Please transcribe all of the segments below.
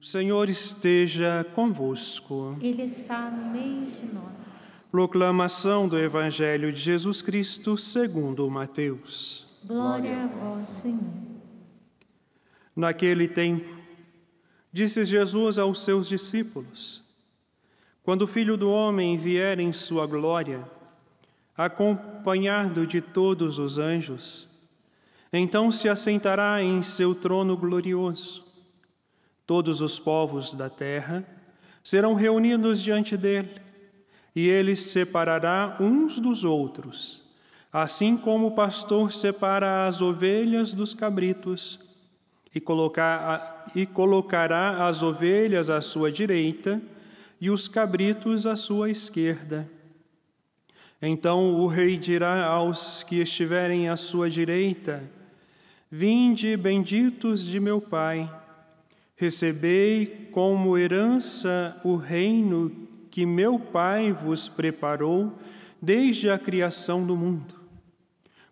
O Senhor esteja convosco. Ele está no meio de nós. Proclamação do Evangelho de Jesus Cristo segundo Mateus. Glória a vós, Senhor. Naquele tempo, disse Jesus aos seus discípulos: Quando o Filho do Homem vier em sua glória, acompanhado de todos os anjos, então se assentará em seu trono glorioso. Todos os povos da terra serão reunidos diante dele, e ele separará uns dos outros, assim como o pastor separa as ovelhas dos cabritos, e, colocar, e colocará as ovelhas à sua direita e os cabritos à sua esquerda. Então o rei dirá aos que estiverem à sua direita, Vinde, benditos de meu Pai, recebei como herança o reino que meu Pai vos preparou desde a criação do mundo.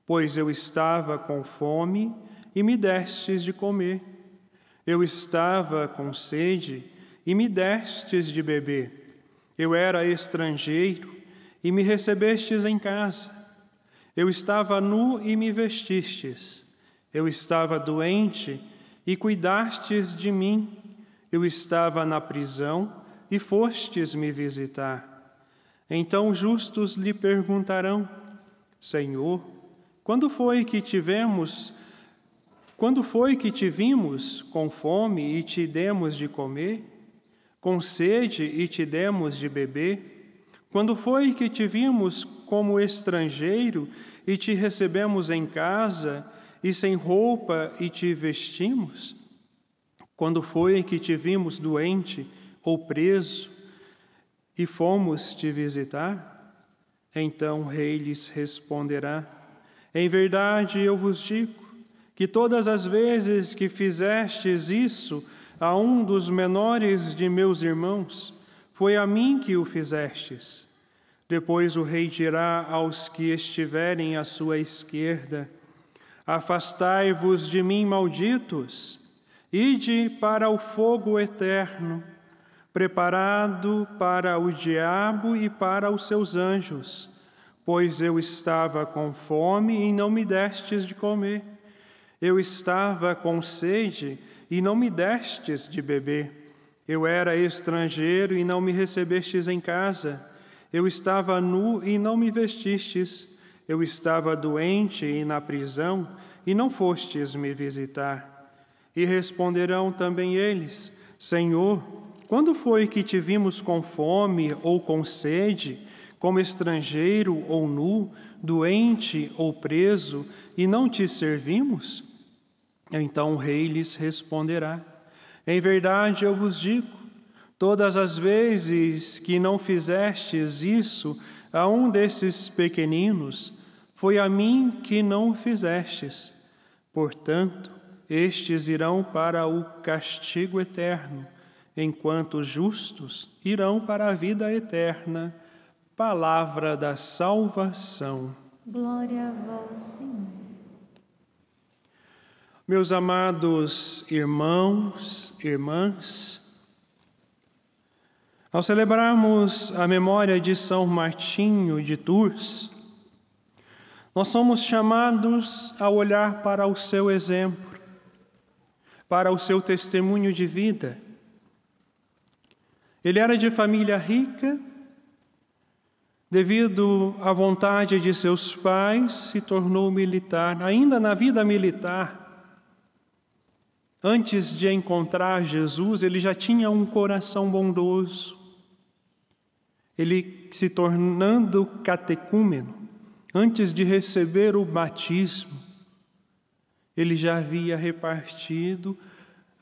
Pois eu estava com fome e me destes de comer, eu estava com sede e me destes de beber, eu era estrangeiro e me recebestes em casa, eu estava nu e me vestistes. Eu estava doente e cuidastes de mim. Eu estava na prisão e fostes me visitar. Então justos lhe perguntarão: Senhor, quando foi que tivemos quando foi que te vimos com fome e te demos de comer? Com sede e te demos de beber? Quando foi que te vimos como estrangeiro e te recebemos em casa? e sem roupa e te vestimos? Quando foi que te vimos doente ou preso e fomos te visitar? Então o rei lhes responderá: Em verdade eu vos digo que todas as vezes que fizestes isso a um dos menores de meus irmãos, foi a mim que o fizestes. Depois o rei dirá aos que estiverem à sua esquerda: Afastai-vos de mim, malditos, ide para o fogo eterno, preparado para o diabo e para os seus anjos, pois eu estava com fome e não me destes de comer, eu estava com sede e não me destes de beber, eu era estrangeiro e não me recebestes em casa, eu estava nu e não me vestistes, eu estava doente e na prisão, e não fostes me visitar. E responderão também eles: Senhor, quando foi que te vimos com fome ou com sede, como estrangeiro ou nu, doente ou preso, e não te servimos? Então o rei lhes responderá: Em verdade eu vos digo, todas as vezes que não fizestes isso a um desses pequeninos, foi a mim que não o fizestes. Portanto, estes irão para o castigo eterno, enquanto os justos irão para a vida eterna. Palavra da salvação. Glória a vós, Senhor. Meus amados irmãos, irmãs, ao celebrarmos a memória de São Martinho de Tours, nós somos chamados a olhar para o seu exemplo, para o seu testemunho de vida. Ele era de família rica, devido à vontade de seus pais, se tornou militar, ainda na vida militar. Antes de encontrar Jesus, ele já tinha um coração bondoso. Ele se tornando catecúmeno, antes de receber o batismo, ele já havia repartido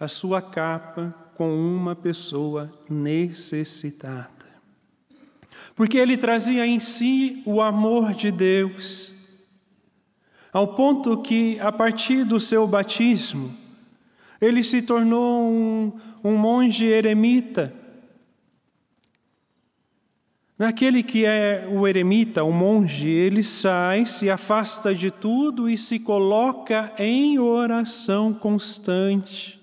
a sua capa com uma pessoa necessitada. Porque ele trazia em si o amor de Deus, ao ponto que, a partir do seu batismo, ele se tornou um, um monge eremita Naquele que é o eremita, o monge, ele sai, se afasta de tudo e se coloca em oração constante.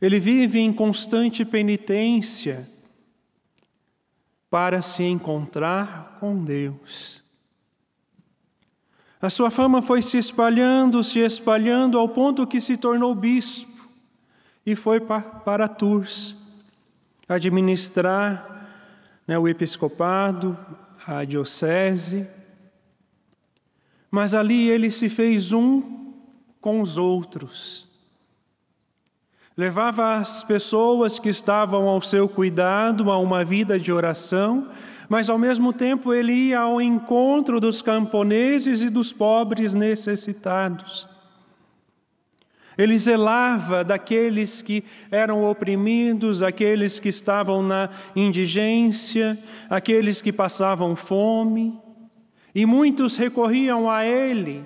Ele vive em constante penitência para se encontrar com Deus. A sua fama foi se espalhando, se espalhando, ao ponto que se tornou bispo e foi para Tours administrar né, o episcopado, a diocese. Mas ali ele se fez um com os outros. Levava as pessoas que estavam ao seu cuidado a uma vida de oração, mas ao mesmo tempo ele ia ao encontro dos camponeses e dos pobres necessitados. Ele zelava daqueles que eram oprimidos, aqueles que estavam na indigência, aqueles que passavam fome, e muitos recorriam a ele.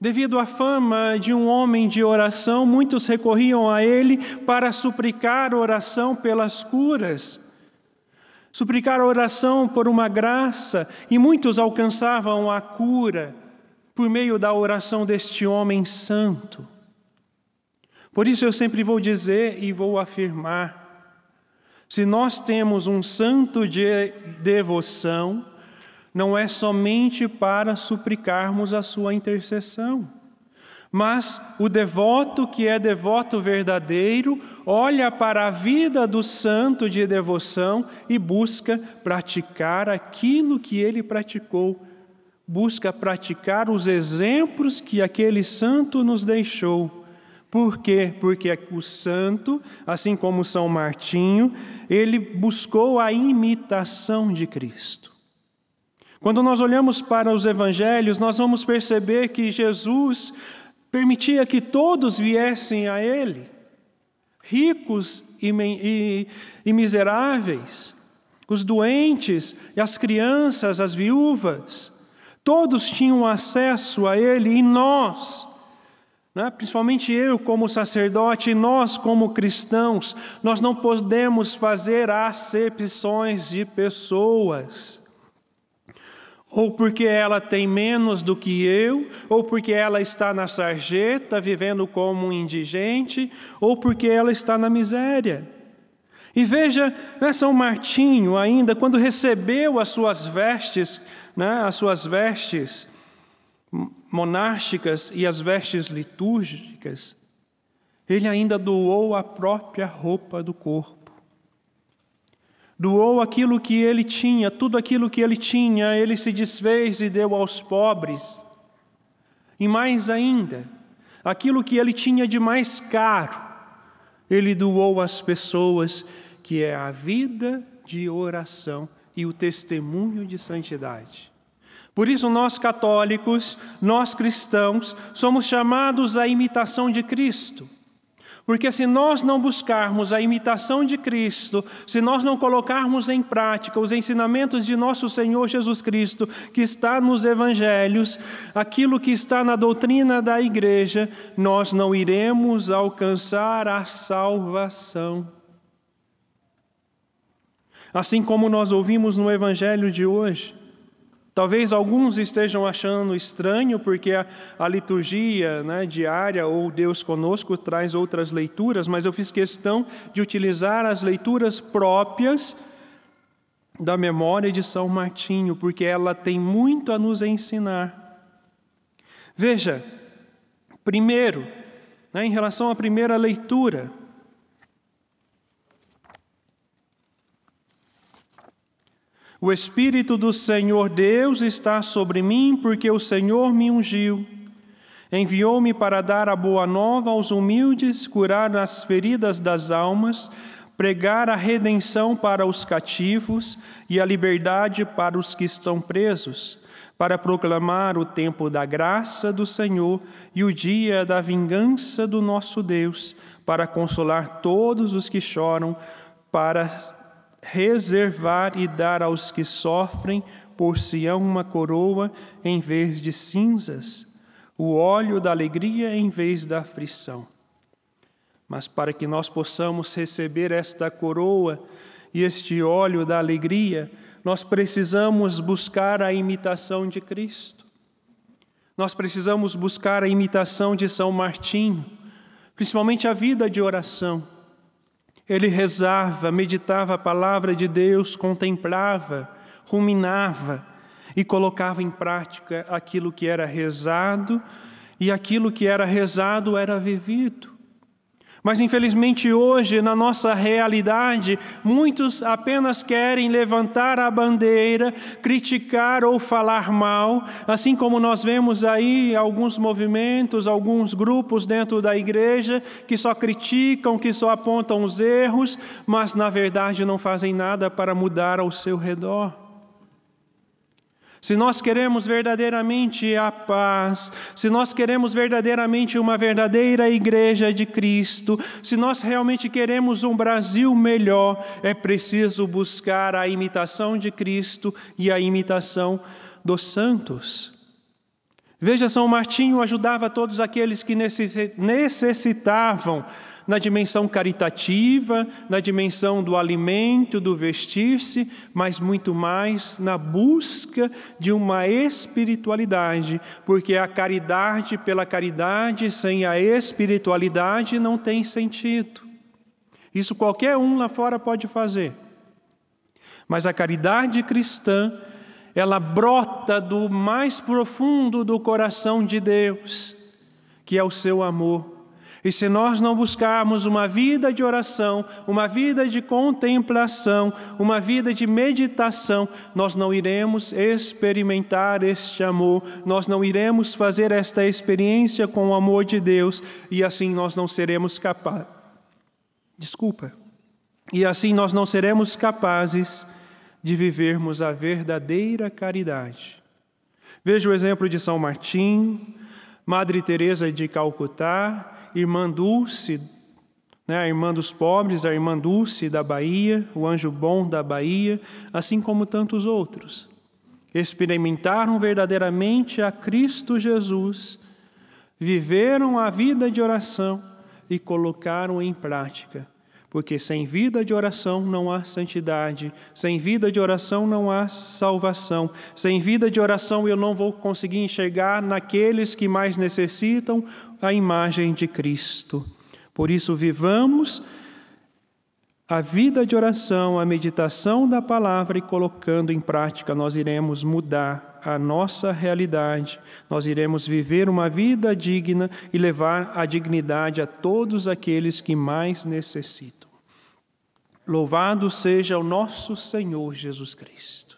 Devido à fama de um homem de oração, muitos recorriam a ele para suplicar oração pelas curas, suplicar oração por uma graça, e muitos alcançavam a cura por meio da oração deste homem santo. Por isso eu sempre vou dizer e vou afirmar: se nós temos um santo de devoção, não é somente para suplicarmos a sua intercessão. Mas o devoto que é devoto verdadeiro olha para a vida do santo de devoção e busca praticar aquilo que ele praticou busca praticar os exemplos que aquele santo nos deixou. Por quê? Porque o santo, assim como São Martinho, ele buscou a imitação de Cristo. Quando nós olhamos para os evangelhos, nós vamos perceber que Jesus permitia que todos viessem a Ele, ricos e, e, e miseráveis, os doentes e as crianças, as viúvas. Todos tinham acesso a ele e nós, né, principalmente eu como sacerdote e nós como cristãos, nós não podemos fazer acepções de pessoas ou porque ela tem menos do que eu, ou porque ela está na sarjeta vivendo como um indigente, ou porque ela está na miséria. E veja, né, São Martinho ainda, quando recebeu as suas vestes né, as suas vestes monásticas e as vestes litúrgicas, ele ainda doou a própria roupa do corpo. Doou aquilo que ele tinha, tudo aquilo que ele tinha, ele se desfez e deu aos pobres. E mais ainda, aquilo que ele tinha de mais caro, ele doou às pessoas, que é a vida de oração e o testemunho de santidade. Por isso, nós católicos, nós cristãos, somos chamados à imitação de Cristo. Porque se nós não buscarmos a imitação de Cristo, se nós não colocarmos em prática os ensinamentos de nosso Senhor Jesus Cristo, que está nos evangelhos, aquilo que está na doutrina da igreja, nós não iremos alcançar a salvação Assim como nós ouvimos no Evangelho de hoje. Talvez alguns estejam achando estranho, porque a, a liturgia né, diária ou Deus conosco traz outras leituras, mas eu fiz questão de utilizar as leituras próprias da memória de São Martinho, porque ela tem muito a nos ensinar. Veja, primeiro, né, em relação à primeira leitura, O Espírito do Senhor Deus está sobre mim, porque o Senhor me ungiu. Enviou-me para dar a boa nova aos humildes, curar as feridas das almas, pregar a redenção para os cativos e a liberdade para os que estão presos, para proclamar o tempo da graça do Senhor e o dia da vingança do nosso Deus, para consolar todos os que choram, para reservar e dar aos que sofrem por Sião uma coroa em vez de cinzas, o óleo da alegria em vez da aflição. Mas para que nós possamos receber esta coroa e este óleo da alegria, nós precisamos buscar a imitação de Cristo. Nós precisamos buscar a imitação de São Martinho, principalmente a vida de oração ele rezava, meditava a palavra de Deus, contemplava, ruminava e colocava em prática aquilo que era rezado, e aquilo que era rezado era vivido. Mas infelizmente hoje, na nossa realidade, muitos apenas querem levantar a bandeira, criticar ou falar mal, assim como nós vemos aí alguns movimentos, alguns grupos dentro da igreja que só criticam, que só apontam os erros, mas na verdade não fazem nada para mudar ao seu redor. Se nós queremos verdadeiramente a paz, se nós queremos verdadeiramente uma verdadeira igreja de Cristo, se nós realmente queremos um Brasil melhor, é preciso buscar a imitação de Cristo e a imitação dos santos. Veja, São Martinho ajudava todos aqueles que necessitavam na dimensão caritativa, na dimensão do alimento, do vestir-se, mas muito mais na busca de uma espiritualidade, porque a caridade pela caridade sem a espiritualidade não tem sentido. Isso qualquer um lá fora pode fazer. Mas a caridade cristã, ela brota do mais profundo do coração de Deus, que é o seu amor e se nós não buscarmos uma vida de oração, uma vida de contemplação, uma vida de meditação, nós não iremos experimentar este amor, nós não iremos fazer esta experiência com o amor de Deus e assim nós não seremos capazes. Desculpa. E assim nós não seremos capazes de vivermos a verdadeira caridade. Veja o exemplo de São Martim, Madre Teresa de Calcutá, irmã Dulce, né, a irmã dos pobres, a irmã Dulce da Bahia, o anjo bom da Bahia, assim como tantos outros. Experimentaram verdadeiramente a Cristo Jesus, viveram a vida de oração e colocaram em prática porque sem vida de oração não há santidade, sem vida de oração não há salvação, sem vida de oração eu não vou conseguir enxergar naqueles que mais necessitam a imagem de Cristo. Por isso, vivamos a vida de oração, a meditação da palavra e colocando em prática, nós iremos mudar a nossa realidade, nós iremos viver uma vida digna e levar a dignidade a todos aqueles que mais necessitam. Louvado seja o nosso Senhor Jesus Cristo.